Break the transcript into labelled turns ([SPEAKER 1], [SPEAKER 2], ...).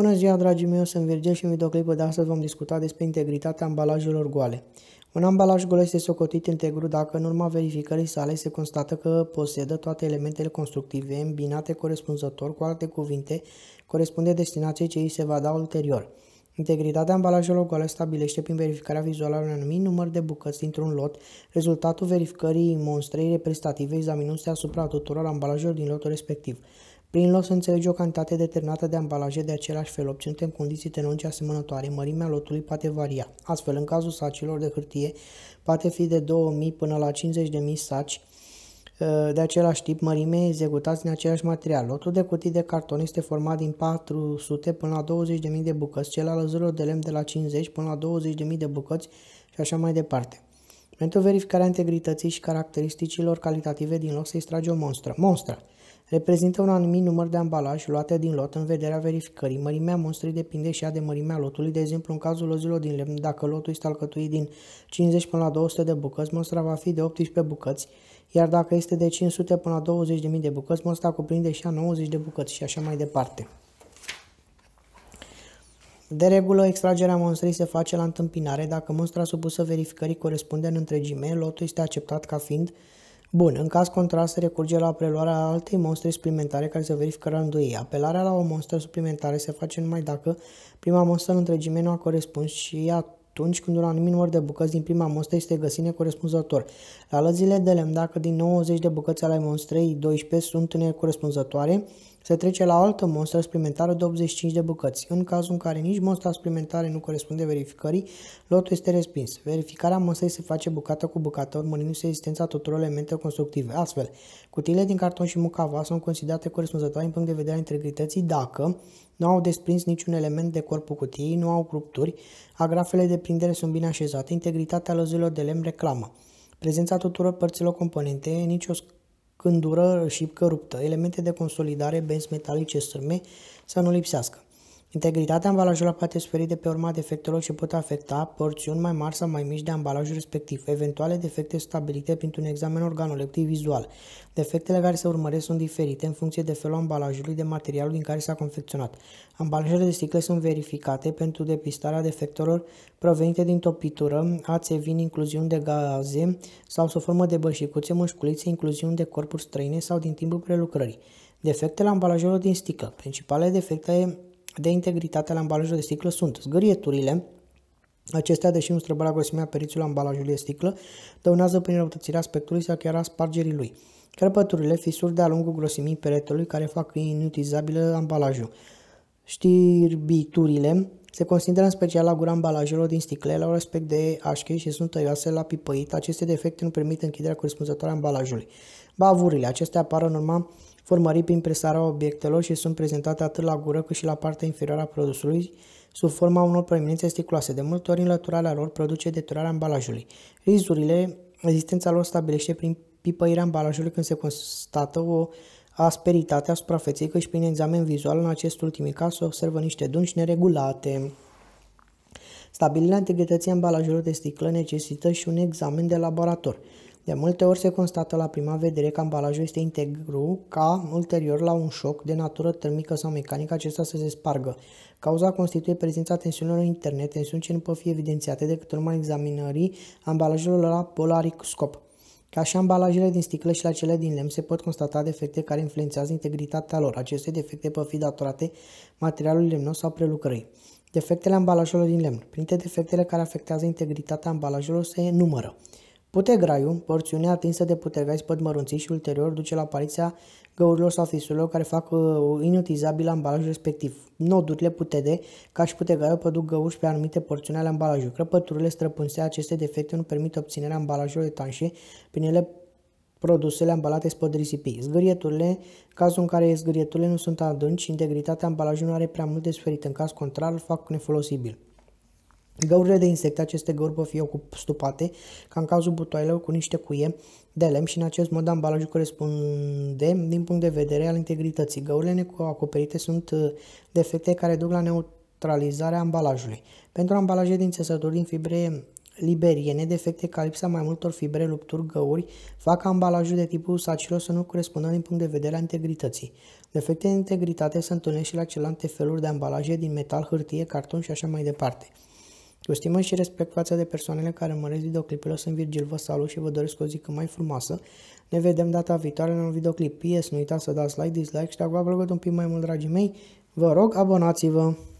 [SPEAKER 1] Bună ziua, dragii mei, eu sunt Virgil și în videoclipul de astăzi vom discuta despre integritatea ambalajelor goale. Un ambalaj gol este socotit integru dacă în urma verificării sale se constată că posedă toate elementele constructive îmbinate corespunzător, cu alte cuvinte, corespunde destinației ce îi se va da ulterior. Integritatea ambalajelor goale stabilește prin verificarea vizuală a un anumit număr de bucăți dintr-un lot rezultatul verificării monstrei reprezentative examinându-se asupra tuturor ambalajelor din lotul respectiv. Prin lot se înțelege o cantitate determinată de ambalaje de același fel, obținute în condiții tenunce asemănătoare. Mărimea lotului poate varia. Astfel, în cazul sacilor de hârtie, poate fi de 2000 până la 50.000 saci uh, de același tip, mărime executați din același material. Lotul de cutii de carton este format din 400 până la 20.000 de bucăți, cel al zărilor de lemn de la 50 până la 20.000 de bucăți și așa mai departe. Pentru verificarea integrității și caracteristicilor calitative din lot se extrage o monstră. Monstra reprezintă un anumit număr de ambalaje luate din lot în vederea verificării. Mărimea monstrei depinde și ea de mărimea lotului, de exemplu în cazul lozilor din lemn, dacă lotul este alcătuit din 50 până la 200 de bucăți, monstra va fi de 18 bucăți, iar dacă este de 500 până la 20.000 de bucăți, monstra cuprinde și a 90 de bucăți și așa mai departe. De regulă, extragerea monstrei se face la întâmpinare dacă monstra supusă verificării corespunde în întregime, lotul este acceptat ca fiind bun. În caz contrar, se recurge la preluarea altei monstre suplimentare care se verifică rândul Apelarea la o monstră suplimentară se face numai dacă prima monstră în întregime nu a corespuns și atunci când un anumit număr de bucăți din prima monstră este găsit necorespunzător. La lăzile de lemn, dacă din 90 de bucăți ale monstrei 12 sunt necorespunzătoare, se trece la o altă monstră suplimentară de 85 de bucăți. În cazul în care nici monstra suplimentară nu corespunde verificării, lotul este respins. Verificarea monstrei se face bucată cu bucată, urmărindu-se existența tuturor elementelor constructive. Astfel, cutiile din carton și mucava sunt considerate corespunzătoare în punct de vedere a integrității dacă nu au desprins niciun element de corpul cutiei, nu au rupturi, agrafele de prindere sunt bine așezate, integritatea lăzurilor de lemn reclamă. Prezența tuturor părților componente, nicio când și că ruptă. Elemente de consolidare, benzi metalice, sârme, să nu lipsească. Integritatea ambalajului poate suferi de pe urma defectelor ce pot afecta porțiuni mai mari sau mai mici de ambalajul respectiv, eventuale defecte stabilite printr-un examen organoleptic vizual. Defectele care se urmăresc sunt diferite în funcție de felul ambalajului de materialul din care s-a confecționat. Ambalajele de sticlă sunt verificate pentru depistarea defectelor provenite din topitură, ațe, vin, incluziuni de gaze sau sub formă de bășicuțe, mușculițe, incluziuni de corpuri străine sau din timpul prelucrării. Defectele ambalajelor din sticlă. Principalele defecte de integritate la ambalajul de sticlă sunt zgârieturile, Acestea, deși nu străbă la grosimea perițul ambalajului de sticlă, dăunează prin răutățirea aspectului sau chiar a spargerii lui. Crăpăturile, fisuri de-a lungul grosimii peretelui care fac inutilizabilă ambalajul. Știrbiturile se consideră în special la gura ambalajelor din sticle la respect de așche și sunt tăioase la pipăit. Aceste defecte nu permit închiderea corespunzătoare a ambalajului. Bavurile, acestea apar în urma formării prin presarea obiectelor și sunt prezentate atât la gură cât și la partea inferioară a produsului, sub forma unor proeminențe sticuloase. De multe ori, înlăturarea lor produce deturarea ambalajului. Rizurile, rezistența lor stabilește prin pipăirea ambalajului când se constată o asperitate a suprafeței, cât și prin examen vizual, în acest ultim caz se observă niște dunci neregulate. Stabilirea integrității ambalajelor de sticlă necesită și un examen de laborator. De multe ori se constată la prima vedere că ambalajul este integru, ca ulterior la un șoc de natură termică sau mecanică acesta să se spargă. Cauza constituie prezența tensiunilor interne, tensiuni ce nu pot fi evidențiate decât urma examinării ambalajelor la polariscop. Ca și ambalajele din sticlă și la cele din lemn se pot constata defecte care influențează integritatea lor. Aceste defecte pot fi datorate materialului lemnos sau prelucrării. Defectele ambalajelor din lemn. Printre defectele care afectează integritatea ambalajelor se numără Putegraiul, porțiunea atinsă de putegrai pot mărunți și ulterior duce la apariția găurilor sau fisurilor care fac uh, inutilizabil ambalajul respectiv. Nodurile putede, ca și putegraiul, produc găuri pe anumite porțiuni ale ambalajului. Crăpăturile străpunse aceste defecte nu permit obținerea ambalajului tanșe prin ele produsele ambalate se pot risipi. Zgârieturile, cazul în care zgârieturile nu sunt adânci, integritatea ambalajului nu are prea mult de suferit, în caz contrar, fac nefolosibil. Găurile de insecte, aceste găuri pot fi stupate, ca în cazul butoailor, cu niște cuie de lemn și în acest mod ambalajul corespunde din punct de vedere al integrității. Găurile acoperite sunt uh, defecte care duc la neutralizarea ambalajului. Pentru ambalaje din țesături din fibre liberiene, defecte ca lipsa mai multor fibre, lupturi, găuri, fac ca ambalajul de tipul sacilor să nu corespundă din punct de vedere al integrității. Defecte de integritate se întâlnesc și la celelalte feluri de ambalaje din metal, hârtie, carton și așa mai departe. Cu stimă și respect față de persoanele care măresc videoclipul, sunt Virgil, vă salut și vă doresc o zi cât mai frumoasă. Ne vedem data viitoare în un videoclip. PS, nu uitați să dați like, dislike și dacă v-a plăcut un pic mai mult, dragii mei, vă rog, abonați-vă!